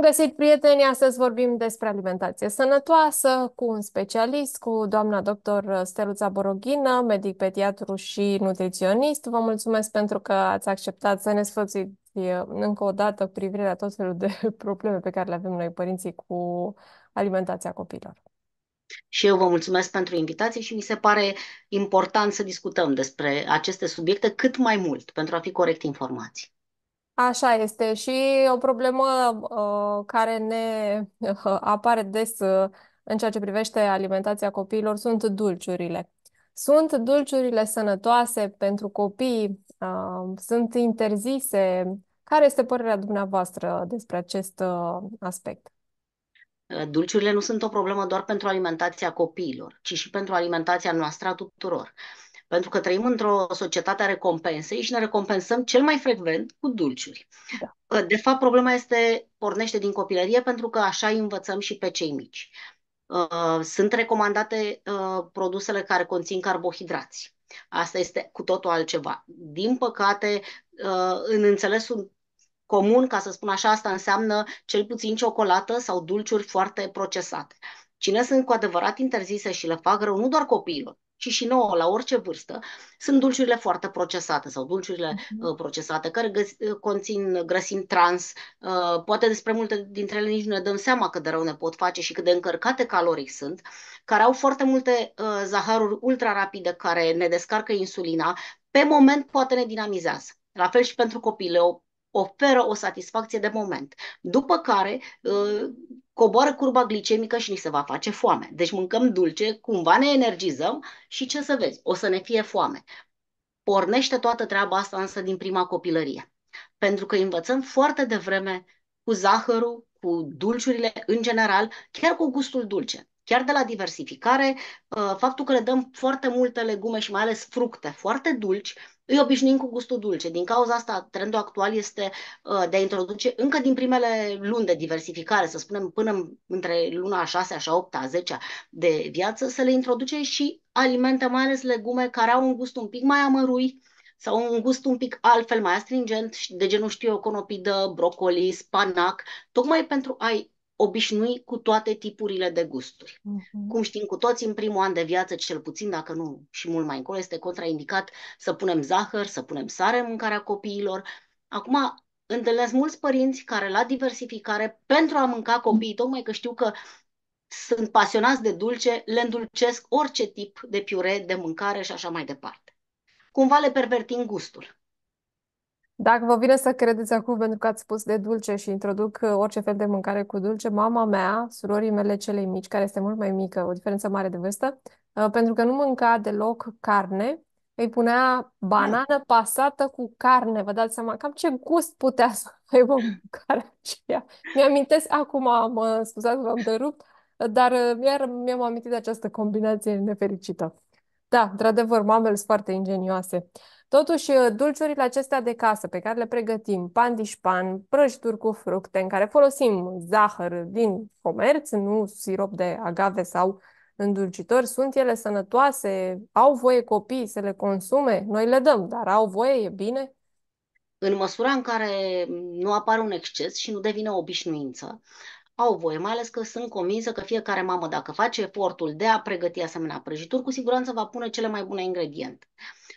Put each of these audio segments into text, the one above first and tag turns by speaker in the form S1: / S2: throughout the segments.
S1: găsit, prieteni! Astăzi vorbim despre alimentație sănătoasă cu un specialist, cu doamna doctor Steluța Boroghină, medic pediatru și nutriționist. Vă mulțumesc pentru că ați acceptat să ne sfățiți eh, încă o dată cu privire la tot felul de probleme pe care le avem noi părinții cu alimentația copiilor.
S2: Și eu vă mulțumesc pentru invitație și mi se pare important să discutăm despre aceste subiecte cât mai mult pentru a fi corect informații.
S1: Așa este și o problemă uh, care ne uh, apare des uh, în ceea ce privește alimentația copiilor sunt dulciurile. Sunt dulciurile sănătoase pentru copii? Uh, sunt interzise? Care este părerea dumneavoastră despre acest uh, aspect?
S2: Uh, dulciurile nu sunt o problemă doar pentru alimentația copiilor, ci și pentru alimentația noastră a tuturor. Pentru că trăim într-o societate a recompensei și ne recompensăm cel mai frecvent cu dulciuri. Da. De fapt, problema este, pornește din copilărie pentru că așa îi învățăm și pe cei mici. Uh, sunt recomandate uh, produsele care conțin carbohidrați. Asta este cu totul altceva. Din păcate, uh, în înțelesul comun, ca să spun așa, asta înseamnă cel puțin ciocolată sau dulciuri foarte procesate. Cine sunt cu adevărat interzise și le fac rău nu doar copiilor, ci și nouă, la orice vârstă, sunt dulciurile foarte procesate sau dulciurile mhm. uh, procesate care găs- uh, conțin grăsimi trans. Uh, poate despre multe dintre ele nici nu ne dăm seama cât de rău ne pot face și cât de încărcate caloric sunt, care au foarte multe uh, zaharuri ultra rapide care ne descarcă insulina. Pe moment poate ne dinamizează. La fel și pentru copii, le oferă o satisfacție de moment. După care uh, coboară curba glicemică și ni se va face foame. Deci mâncăm dulce, cumva ne energizăm și ce să vezi, o să ne fie foame. Pornește toată treaba asta însă din prima copilărie, pentru că învățăm foarte devreme cu zahărul, cu dulciurile în general, chiar cu gustul dulce. Chiar de la diversificare, uh, faptul că le dăm foarte multe legume și mai ales fructe foarte dulci, îi obișnuim cu gustul dulce. Din cauza asta, trendul actual este uh, de a introduce încă din primele luni de diversificare, să spunem până între luna a 6, a 8, a 10 de viață, să le introduce și alimente, mai ales legume, care au un gust un pic mai amărui, sau un gust un pic altfel, mai astringent, de genul știu eu, conopidă, brocoli, spanac, tocmai pentru a-i obișnui cu toate tipurile de gusturi. Uh-huh. Cum știm cu toți, în primul an de viață, cel puțin, dacă nu și mult mai încolo, este contraindicat să punem zahăr, să punem sare în mâncarea copiilor. Acum, întâlnesc mulți părinți care la diversificare, pentru a mânca copiii, tocmai că știu că sunt pasionați de dulce, le îndulcesc orice tip de piure, de mâncare și așa mai departe. Cumva le pervertim gustul.
S1: Dacă vă vine să credeți acum, pentru că ați spus de dulce și introduc uh, orice fel de mâncare cu dulce, mama mea, surorii mele cele mici, care este mult mai mică, o diferență mare de vârstă, uh, pentru că nu mânca deloc carne, îi punea banană pasată cu carne. Vă dați seama cam ce gust putea să aibă mâncarea aceea. Mi-amintesc acum, mă uh, scuzați, v-am derupt, dar mi-am amintit de această combinație nefericită. Da, într-adevăr, mamele sunt foarte ingenioase. Totuși, uh, dulciurile acestea de casă pe care le pregătim, pan prăjituri cu fructe, în care folosim zahăr din comerț, nu sirop de agave sau îndulcitori, sunt ele sănătoase, au voie copiii să le consume, noi le dăm, dar au voie, e bine? În măsura în care nu apare un exces și nu devine o obișnuință,
S2: au voie, mai ales că sunt convinsă că fiecare mamă, dacă face efortul de a pregăti asemenea prăjituri, cu siguranță va pune cele mai bune ingrediente.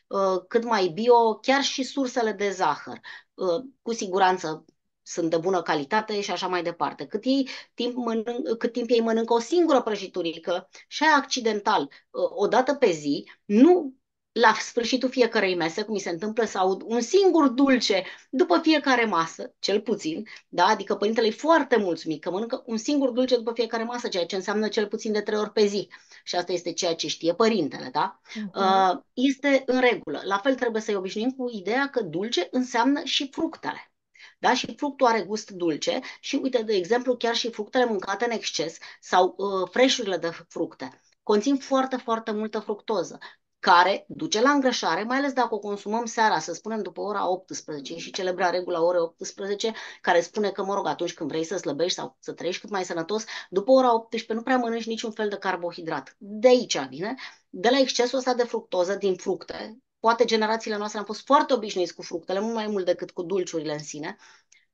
S2: Uh, cât mai bio, chiar și sursele de zahăr. Uh, cu siguranță sunt de bună calitate și așa mai departe. Cât, ei timp mănânc, cât timp ei mănâncă o singură prăjiturică și accidental, uh, o dată pe zi, nu la sfârșitul fiecărei mese, cum mi se întâmplă, să aud un singur dulce după fiecare masă, cel puțin, da? adică părintele e foarte mulțumit că mănâncă un singur dulce după fiecare masă, ceea ce înseamnă cel puțin de trei ori pe zi. Și asta este ceea ce știe părintele, da? Uh-huh. Este în regulă. La fel trebuie să-i obișnuim cu ideea că dulce înseamnă și fructele. Da? Și fructul are gust dulce și, uite, de exemplu, chiar și fructele mâncate în exces sau uh, freșurile de fructe conțin foarte, foarte multă fructoză care duce la îngrășare, mai ales dacă o consumăm seara, să spunem după ora 18 și celebra regula ore 18, care spune că, mă rog, atunci când vrei să slăbești sau să trăiești cât mai sănătos, după ora 18 nu prea mănânci niciun fel de carbohidrat. De aici vine, de la excesul ăsta de fructoză din fructe, poate generațiile noastre am fost foarte obișnuiți cu fructele, mult mai mult decât cu dulciurile în sine,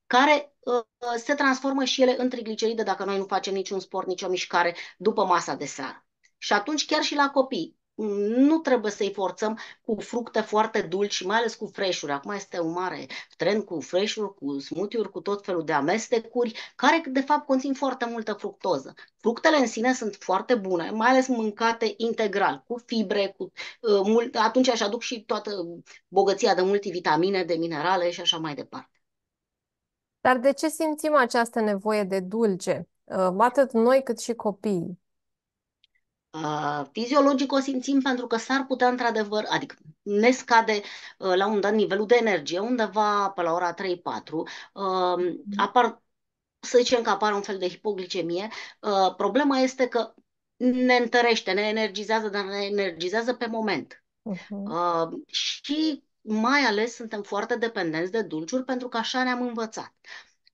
S2: care uh, se transformă și ele în trigliceride dacă noi nu facem niciun sport, nicio mișcare după masa de seară. Și atunci chiar și la copii, nu trebuie să-i forțăm cu fructe foarte dulci și mai ales cu freșuri. Acum este un mare trend cu freșuri, cu smoothie-uri, cu tot felul de amestecuri, care de fapt conțin foarte multă fructoză. Fructele în sine sunt foarte bune, mai ales mâncate integral, cu fibre, cu, uh, mult, atunci aș aduc și toată bogăția de multivitamine, de minerale și așa mai departe.
S1: Dar de ce simțim această nevoie de dulce? Uh, atât noi cât și copiii.
S2: Uh, fiziologic o simțim pentru că s-ar putea într-adevăr, adică ne scade uh, la un dat nivelul de energie, undeva pe la ora 3-4, uh, mhm. apar, să zicem că apare un fel de hipoglicemie, uh, problema este că ne întărește, ne energizează, dar ne energizează pe moment. Uh-huh. Și mai ales suntem foarte dependenți de dulciuri pentru că așa ne-am învățat.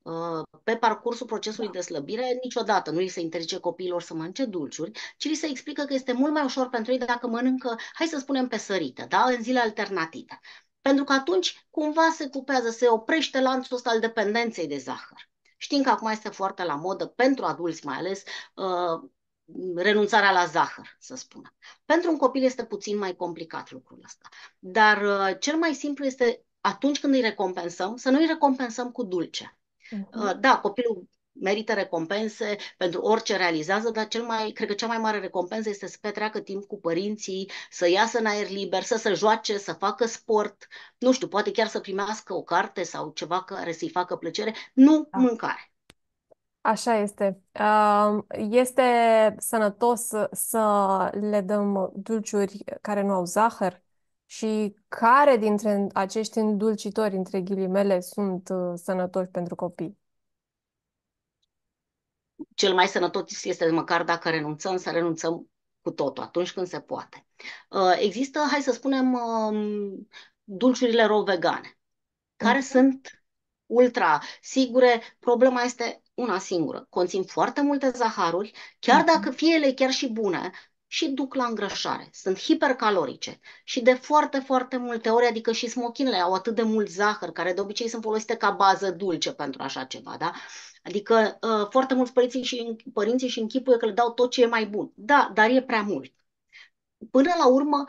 S2: Uh, pe parcursul procesului da. de slăbire, niciodată nu li se interzice copiilor să mănânce dulciuri, ci li se explică că este mult mai ușor pentru ei dacă mănâncă, hai să spunem, pe sărită, da? în zile alternative. Pentru că atunci cumva se cupează, se oprește lanțul ăsta al dependenței de zahăr. Știm că acum este foarte la modă, pentru adulți mai ales, uh, renunțarea la zahăr, să spunem. Pentru un copil este puțin mai complicat lucrul ăsta. Dar uh, cel mai simplu este atunci când îi recompensăm, să nu îi recompensăm cu dulce. Uh-huh. Da, copilul merită recompense pentru orice realizează, dar cel mai, cred că cea mai mare recompensă este să petreacă timp cu părinții, să iasă în aer liber, să se joace, să facă sport, nu știu, poate chiar să primească o carte sau ceva care să-i facă plăcere, nu da. mâncare.
S1: Așa este. Uh, este sănătos să le dăm dulciuri care nu au zahăr, și care dintre acești îndulcitori, între ghilimele, sunt uh, sănătoși pentru copii?
S2: Cel mai sănătos este măcar dacă renunțăm, să renunțăm cu totul, atunci când se poate. Uh, există, hai să spunem, um, dulciurile rău vegane, care mm-hmm. sunt ultra sigure. Problema este una singură. Conțin foarte multe zaharuri, chiar mm-hmm. dacă fie ele chiar și bune, și duc la îngrășare. Sunt hipercalorice și de foarte, foarte multe ori, adică și smochinele au atât de mult zahăr, care de obicei sunt folosite ca bază dulce pentru așa ceva, da? Adică uh, foarte mulți părinții și, părinții și închipuie că le dau tot ce e mai bun. Da, dar e prea mult. Până la urmă,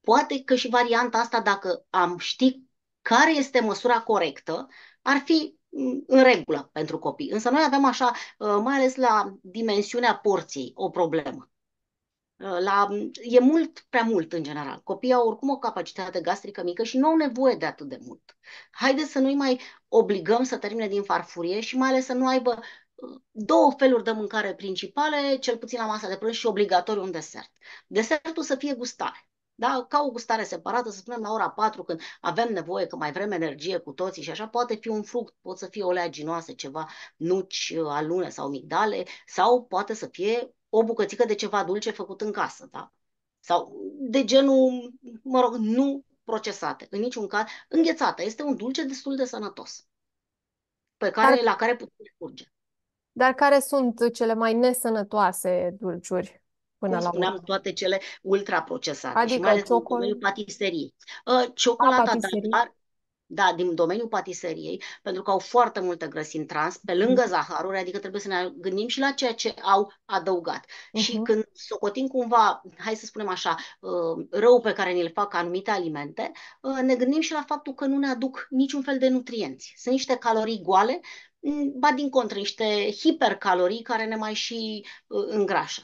S2: poate că și varianta asta, dacă am ști care este măsura corectă, ar fi în regulă pentru copii. Însă noi avem așa, ă, mai ales la dimensiunea porției, o problemă. Uh, la, e mult prea mult în general. Copiii au oricum o capacitate gastrică mică și nu au nevoie de atât de mult. Haideți să nu-i mai obligăm să termine din farfurie și mai ales să nu aibă uh, două feluri de mâncare principale, cel puțin la masa de prânz și obligatoriu un desert. Desertul să fie gustare. Da? Ca o gustare separată, să spunem la ora 4, când avem nevoie, că mai vrem energie cu toții și așa, poate fi un fruct, pot să fie oleaginoase, ceva, nuci, uh, alune sau migdale, sau poate să fie o bucățică de ceva dulce făcut în casă, da? Sau de genul, mă rog, nu procesate, în niciun caz. înghețată. este un
S1: dulce destul de sănătos, pe care, Dar... la care
S2: putem curge.
S1: Dar care sunt cele mai nesănătoase dulciuri? Până Cum la spuneam,
S2: urmă? toate cele ultraprocesate adică și mai ales ciocol... în domeniul uh,
S1: Ciocolata A, patiseriei. Dar, da,
S2: din domeniul patiseriei, pentru că au foarte multe grăsimi trans, pe mhm. lângă zaharuri, adică trebuie să ne gândim și la ceea ce au adăugat. Uh-huh. Și mhm. când socotim cumva, hai să spunem așa, uh, rău pe care ne-l fac anumite alimente, uh, ne gândim și la faptul că nu ne aduc niciun fel de nutrienți. Sunt niște calorii goale, mm, ba din contră, niște hipercalorii care ne mai și uh, îngrașă.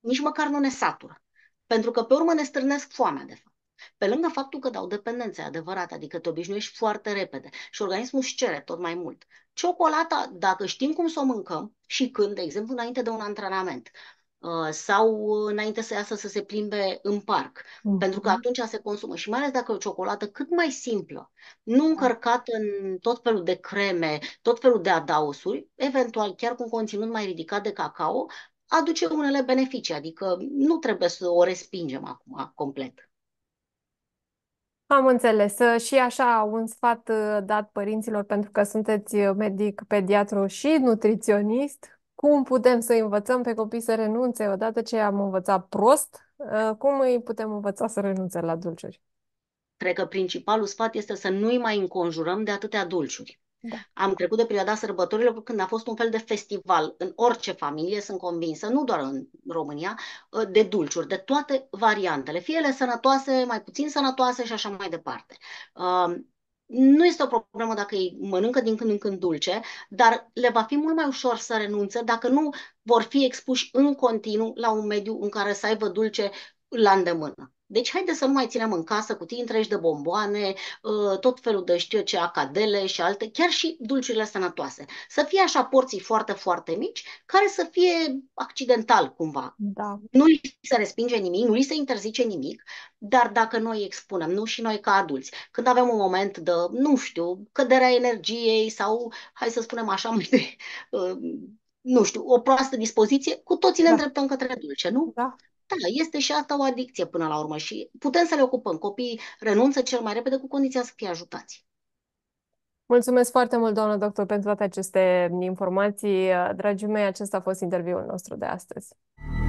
S2: Nici măcar nu ne satură. Pentru că pe urmă ne strânesc foamea, de fapt. Pe lângă faptul că dau dependențe adevărate, adică te obișnuiești foarte repede și organismul își cere tot mai mult. Ciocolata, dacă știm cum să o mâncăm și când, de exemplu, înainte de un antrenament, uh, sau înainte să iasă să se plimbe în parc, uh-huh. pentru că atunci se consumă și mai ales dacă e o ciocolată cât mai simplă, nu da. încărcată în tot felul de creme, tot felul de adausuri, eventual chiar cu un conținut mai ridicat de cacao, aduce unele beneficii, adică nu trebuie să o respingem acum complet.
S1: Am înțeles. Ă, și așa, un sfat ă, dat părinților, pentru că sunteți ă, medic, pediatru și nutriționist, cum putem să învățăm pe copii să renunțe odată ce am învățat prost? Cum îi putem învăța să renunțe la dulciuri?
S2: Cred că principalul sfat este să nu-i mai înconjurăm de atâtea dulciuri. Da. Am trecut de perioada sărbătorilor când a fost un fel de festival în orice familie, sunt convinsă, nu doar în România, ă, de dulciuri, de toate variantele, fie ele sănătoase, mai puțin sănătoase și așa mai departe. Nu este o problemă dacă ei mănâncă din când în când dulce, dar le va fi mult mai ușor să renunțe dacă nu vor fi expuși în continuu la un mediu în care să aibă dulce la îndemână. Deci haide să nu mai ținem în casă cutii întregi de bomboane, uh, tot felul de știu ce acadele și alte, chiar și dulciurile sănătoase. Să fie așa porții foarte, foarte mici, care să fie accidental cumva. Da. Nu li se respinge nimic, nu li se interzice nimic, dar dacă noi expunem, nu și noi ca adulți, când avem un moment de, nu știu, căderea energiei sau, hai să spunem așa, mai de, uh, nu știu, o proastă dispoziție, cu toții ne da. îndreptăm către dulce, nu? Da. Da, este și asta o adicție până la urmă și putem să le ocupăm. Copiii renunță cel mai repede cu condiția să fie ajutați.
S1: Mulțumesc foarte mult, doamnă doctor, pentru toate aceste informații. Dragii mei, acesta a fost interviul nostru de astăzi.